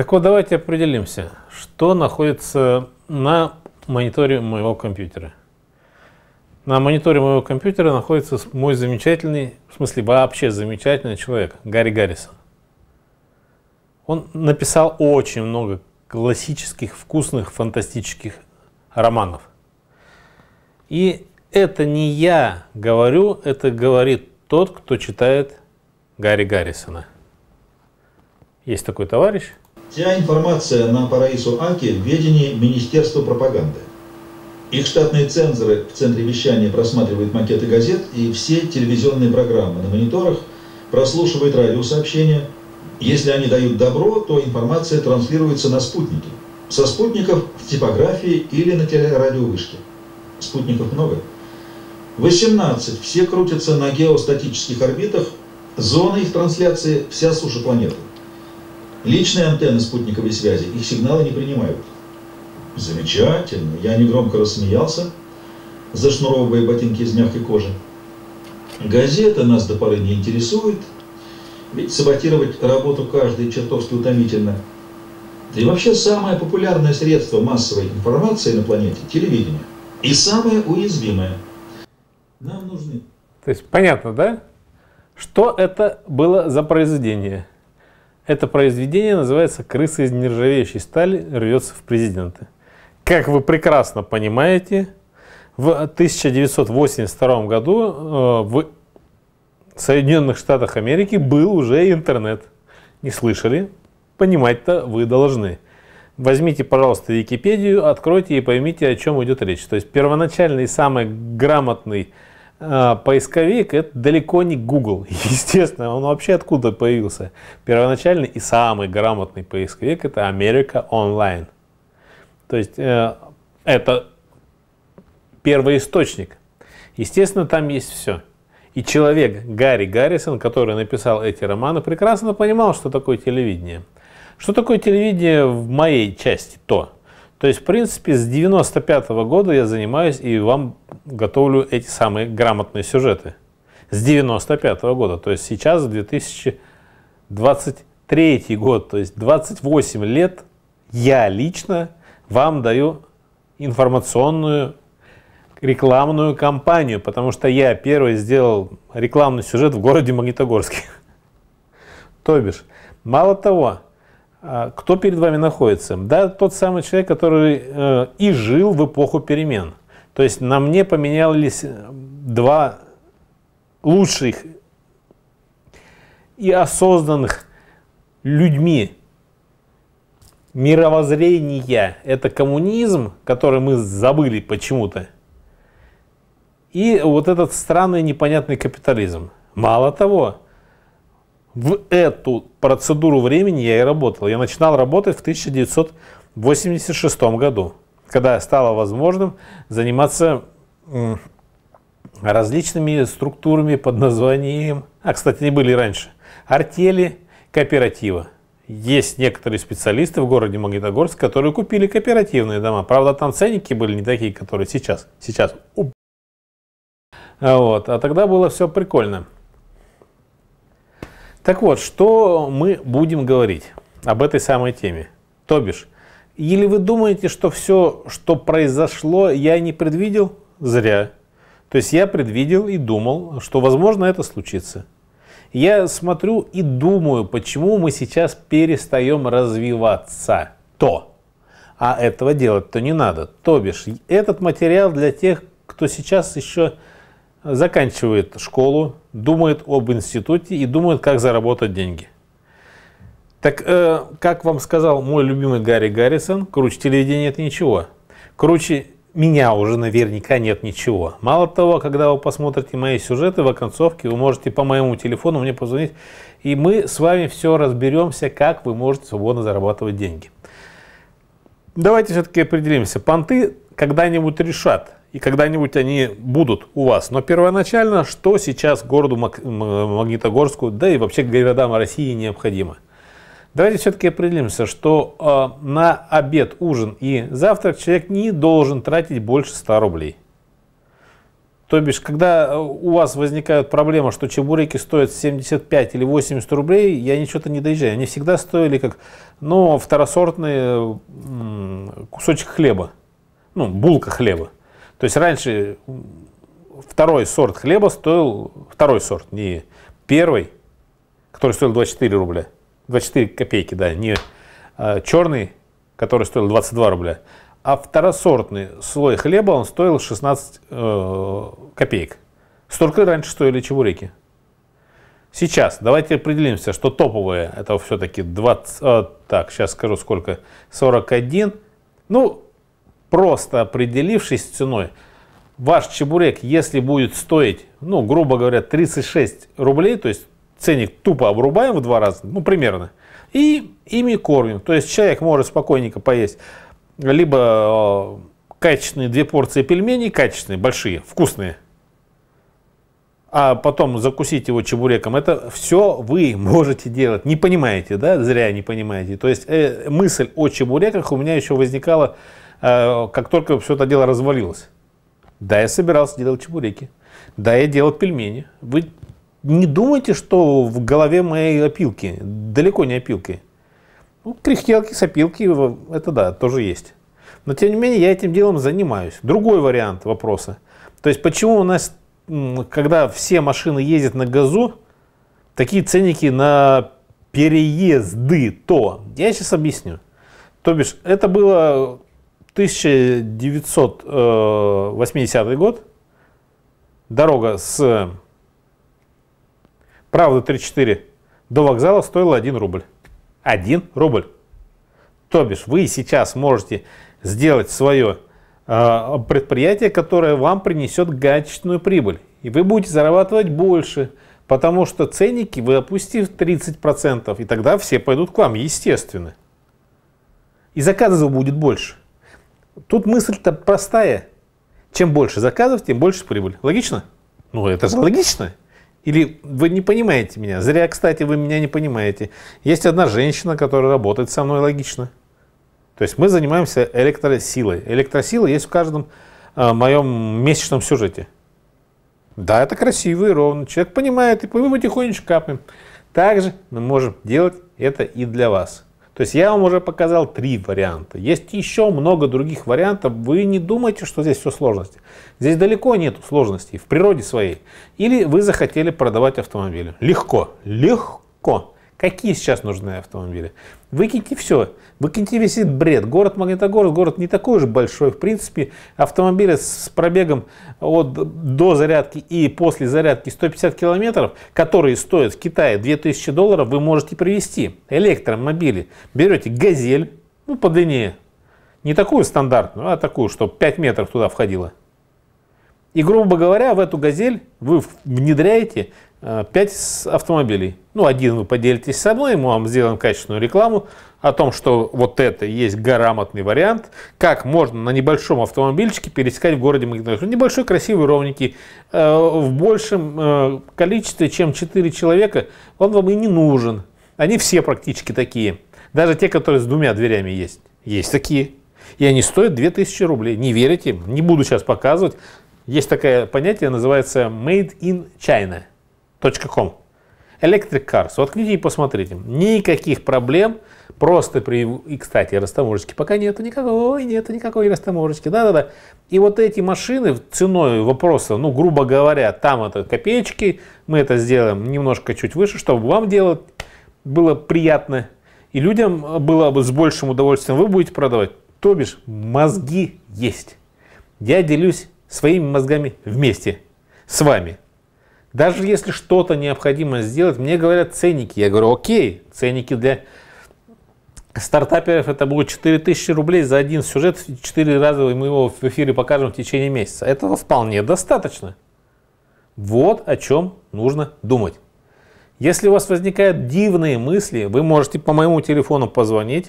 Так вот, давайте определимся, что находится на мониторе моего компьютера. На мониторе моего компьютера находится мой замечательный, в смысле вообще замечательный человек, Гарри Гаррисон. Он написал очень много классических, вкусных, фантастических романов. И это не я говорю, это говорит тот, кто читает Гарри Гаррисона. Есть такой товарищ, Вся информация на Параису Аки в ведении Министерства пропаганды. Их штатные цензоры в центре вещания просматривают макеты газет и все телевизионные программы на мониторах, прослушивают радиосообщения. Если они дают добро, то информация транслируется на спутники. Со спутников в типографии или на телерадиовышке. Спутников много. 18. Все крутятся на геостатических орбитах. Зона их трансляции – вся суша планеты. Личные антенны спутниковой связи их сигналы не принимают. Замечательно. Я негромко рассмеялся, зашнуровывая ботинки из мягкой кожи. Газета нас до поры не интересует, ведь саботировать работу каждой чертовски утомительно. Да и вообще самое популярное средство массовой информации на планете – телевидение. И самое уязвимое. Нам нужны. То есть понятно, да? Что это было за произведение? Это произведение называется «Крыса из нержавеющей стали рвется в президенты». Как вы прекрасно понимаете, в 1982 году э, в Соединенных Штатах Америки был уже интернет. Не слышали? Понимать-то вы должны. Возьмите, пожалуйста, Википедию, откройте и поймите, о чем идет речь. То есть первоначальный самый грамотный а, поисковик это далеко не Google, естественно, он вообще откуда появился. Первоначальный и самый грамотный поисковик это Америка онлайн. То есть э, это первый источник. Естественно, там есть все. И человек Гарри Гаррисон, который написал эти романы, прекрасно понимал, что такое телевидение. Что такое телевидение в моей части то? То есть, в принципе, с 95 -го года я занимаюсь и вам готовлю эти самые грамотные сюжеты. С 95 -го года, то есть сейчас 2023 год, то есть 28 лет я лично вам даю информационную рекламную кампанию, потому что я первый сделал рекламный сюжет в городе Магнитогорске. То бишь, мало того, а, кто перед вами находится? Да, тот самый человек, который э, и жил в эпоху перемен. То есть на мне поменялись э, два лучших и осознанных людьми мировоззрения. Это коммунизм, который мы забыли почему-то. И вот этот странный непонятный капитализм. Мало того, в эту процедуру времени я и работал. Я начинал работать в 1986 году, когда стало возможным заниматься различными структурами под названием, а, кстати, они были и раньше, артели кооператива. Есть некоторые специалисты в городе Магнитогорск, которые купили кооперативные дома. Правда, там ценники были не такие, которые сейчас. Сейчас. А вот. А тогда было все прикольно. Так вот, что мы будем говорить об этой самой теме? То бишь, или вы думаете, что все, что произошло, я не предвидел? Зря. То есть я предвидел и думал, что возможно это случится. Я смотрю и думаю, почему мы сейчас перестаем развиваться. То. А этого делать-то не надо. То бишь, этот материал для тех, кто сейчас еще заканчивает школу, думает об институте и думает, как заработать деньги. Так, э, как вам сказал мой любимый Гарри Гаррисон, круче телевидения нет ничего. Круче меня уже наверняка нет ничего. Мало того, когда вы посмотрите мои сюжеты в оконцовке, вы можете по моему телефону мне позвонить, и мы с вами все разберемся, как вы можете свободно зарабатывать деньги. Давайте все-таки определимся. Понты когда-нибудь решат, и когда-нибудь они будут у вас. Но первоначально, что сейчас городу Магнитогорску, да и вообще городам России необходимо? Давайте все-таки определимся, что э, на обед, ужин и завтрак человек не должен тратить больше 100 рублей. То бишь, когда э, у вас возникает проблема, что чебуреки стоят 75 или 80 рублей, я ничего-то не доезжаю. Они всегда стоили как ну, второсортный кусочек хлеба, ну, булка хлеба. То есть раньше второй сорт хлеба стоил, второй сорт, не первый, который стоил 24 рубля, 24 копейки, да, не а, черный, который стоил 22 рубля, а второсортный слой хлеба, он стоил 16 э, копеек. Столько раньше стоили чебуреки. Сейчас давайте определимся, что топовые это все-таки 20, э, так, сейчас скажу сколько, 41, ну, просто определившись ценой, ваш чебурек, если будет стоить, ну, грубо говоря, 36 рублей, то есть ценник тупо обрубаем в два раза, ну, примерно, и ими кормим. То есть человек может спокойненько поесть либо э, качественные две порции пельменей, качественные, большие, вкусные, а потом закусить его чебуреком, это все вы можете делать. Не понимаете, да? Зря не понимаете. То есть э, мысль о чебуреках у меня еще возникала Э, как только все это дело развалилось. Да, я собирался делать чебуреки. Да, я делал пельмени. Вы не думайте, что в голове моей опилки. Далеко не опилки. Ну, кряхтелки, сопилки, это да, тоже есть. Но тем не менее, я этим делом занимаюсь. Другой вариант вопроса. То есть, почему у нас, когда все машины ездят на газу, такие ценники на переезды то? Я сейчас объясню. То бишь, это было 1980 э, год. Дорога с Правда 34 до вокзала стоила 1 рубль. 1 рубль. То бишь вы сейчас можете сделать свое э, предприятие, которое вам принесет гачечную прибыль. И вы будете зарабатывать больше, потому что ценники вы опустите в 30%, и тогда все пойдут к вам, естественно. И заказов будет больше. Тут мысль-то простая. Чем больше заказов, тем больше прибыль. Логично? Ну, это же логично. Или вы не понимаете меня? Зря, кстати, вы меня не понимаете. Есть одна женщина, которая работает со мной логично. То есть мы занимаемся электросилой. Электросила есть в каждом э, моем месячном сюжете. Да, это красиво и ровно. Человек понимает, и мы потихонечку капаем. Также мы можем делать это и для вас. То есть я вам уже показал три варианта. Есть еще много других вариантов. Вы не думайте, что здесь все сложности. Здесь далеко нет сложностей в природе своей. Или вы захотели продавать автомобиль? Легко, легко. Какие сейчас нужны автомобили? Выкиньте все, выкиньте весь этот бред. Город Магнитогорск, город не такой уж большой. В принципе, автомобили с пробегом от, до зарядки и после зарядки 150 километров, которые стоят в Китае 2000 долларов, вы можете привезти. Электромобили. Берете «Газель», ну, по длине Не такую стандартную, а такую, чтобы 5 метров туда входило. И, грубо говоря, в эту «Газель» вы внедряете 5 э, автомобилей. Ну, один вы поделитесь с одной, мы вам сделаем качественную рекламу о том, что вот это есть грамотный вариант, как можно на небольшом автомобильчике пересекать в городе Магнитогорск. Небольшой, красивый, ровненький. Э, в большем э, количестве, чем 4 человека, он вам и не нужен. Они все практически такие. Даже те, которые с двумя дверями есть. Есть такие. И они стоят 2000 рублей. Не верите? Не буду сейчас показывать. Есть такое понятие, называется «made in China». .com. Electric Cars. Воткните и посмотрите. Никаких проблем. Просто при... И, кстати, растаможечки пока нету никакой, нету никакой растаможечки. Да-да-да. И вот эти машины ценой вопроса, ну, грубо говоря, там это копеечки. Мы это сделаем немножко чуть выше, чтобы вам делать было приятно. И людям было бы с большим удовольствием вы будете продавать. То бишь, мозги есть. Я делюсь своими мозгами вместе с вами. Даже если что-то необходимо сделать, мне говорят ценники. Я говорю, окей, ценники для стартаперов это будет 4000 рублей за один сюжет, 4 раза мы его в эфире покажем в течение месяца. Этого вполне достаточно. Вот о чем нужно думать. Если у вас возникают дивные мысли, вы можете по моему телефону позвонить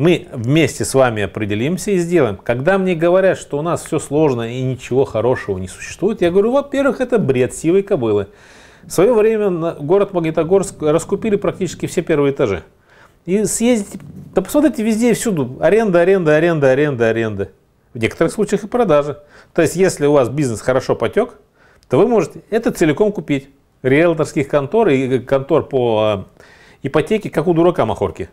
мы вместе с вами определимся и сделаем. Когда мне говорят, что у нас все сложно и ничего хорошего не существует, я говорю, во-первых, это бред сивой кобылы. В свое время город Магнитогорск раскупили практически все первые этажи. И съездите, да посмотрите везде и всюду, аренда, аренда, аренда, аренда, аренда. В некоторых случаях и продажи. То есть, если у вас бизнес хорошо потек, то вы можете это целиком купить. Риэлторских контор и э, контор по э, ипотеке, как у дурака махорки.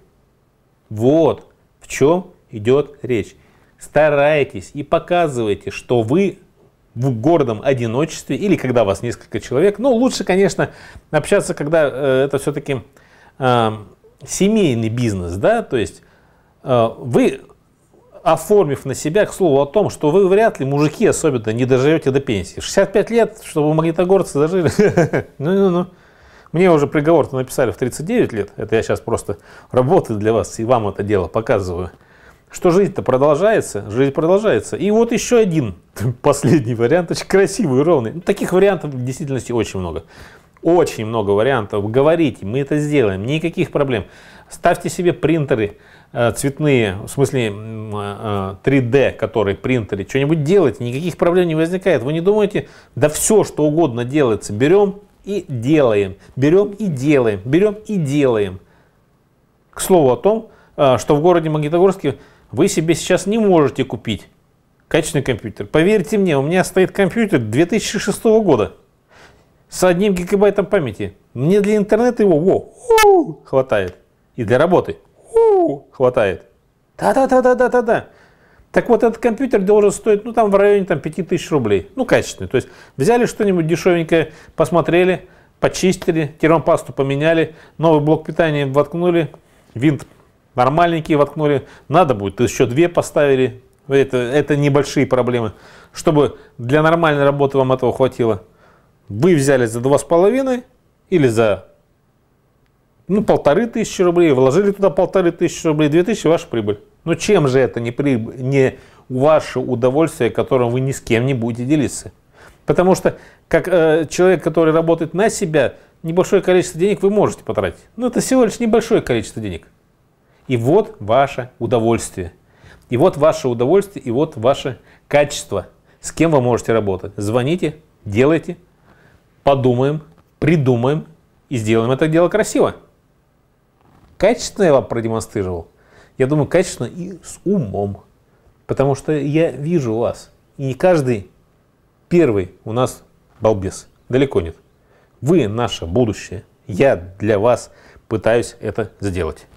Вот. В чем идет речь? Старайтесь и показывайте, что вы в гордом одиночестве или когда вас несколько человек. Ну, лучше, конечно, общаться, когда э, это все-таки э, эм, семейный бизнес, да, то есть э, вы оформив на себя, к слову о том, что вы вряд ли, мужики особенно, не доживете до пенсии. 65 лет, чтобы магнитогорцы дожили. Ну-ну-ну. Мне уже приговор-то написали в 39 лет. Это я сейчас просто работаю для вас и вам это дело показываю. Что жизнь-то продолжается, жизнь продолжается. И вот еще один последний вариант, очень красивый, ровный. Ну, таких вариантов в действительности очень много. Очень много вариантов. Говорите, мы это сделаем, никаких проблем. Ставьте себе принтеры э, цветные, в смысле 3D, э, э, которые принтеры, что-нибудь делать, никаких проблем не возникает. Вы не думаете, да все, что угодно делается, берем, и делаем, берем и делаем, берем и делаем. К слову о том, э, что в городе Магнитогорске вы себе сейчас не можете купить качественный компьютер. Поверьте мне, у меня стоит компьютер 2006 года с одним гигабайтом памяти. Мне для интернета его во, хватает. И для работы хватает. Да-да-да-да-да-да-да. Так вот, этот компьютер должен стоить, ну, там в районе там, 5000 рублей. Ну, качественный. То есть взяли что-нибудь дешевенькое, посмотрели, почистили, термопасту поменяли, новый блок питания воткнули, винт нормальненький воткнули. Надо будет, еще две поставили. Это, это небольшие проблемы. Чтобы для нормальной работы вам этого хватило. Вы взяли за 2,5 или за ну, полторы тысячи рублей, вложили туда полторы тысячи рублей, две тысячи – ваша прибыль. Но ну, чем же это не, при... не ваше удовольствие, которым вы ни с кем не будете делиться? Потому что как э, человек, который работает на себя, небольшое количество денег вы можете потратить. Но это всего лишь небольшое количество денег. И вот ваше удовольствие. И вот ваше удовольствие, и вот ваше качество. С кем вы можете работать? Звоните, делайте, подумаем, придумаем и сделаем это дело красиво. Качественно я вам продемонстрировал я думаю, качественно и с умом. Потому что я вижу вас. И не каждый первый у нас балбес. Далеко нет. Вы наше будущее. Я для вас пытаюсь это сделать.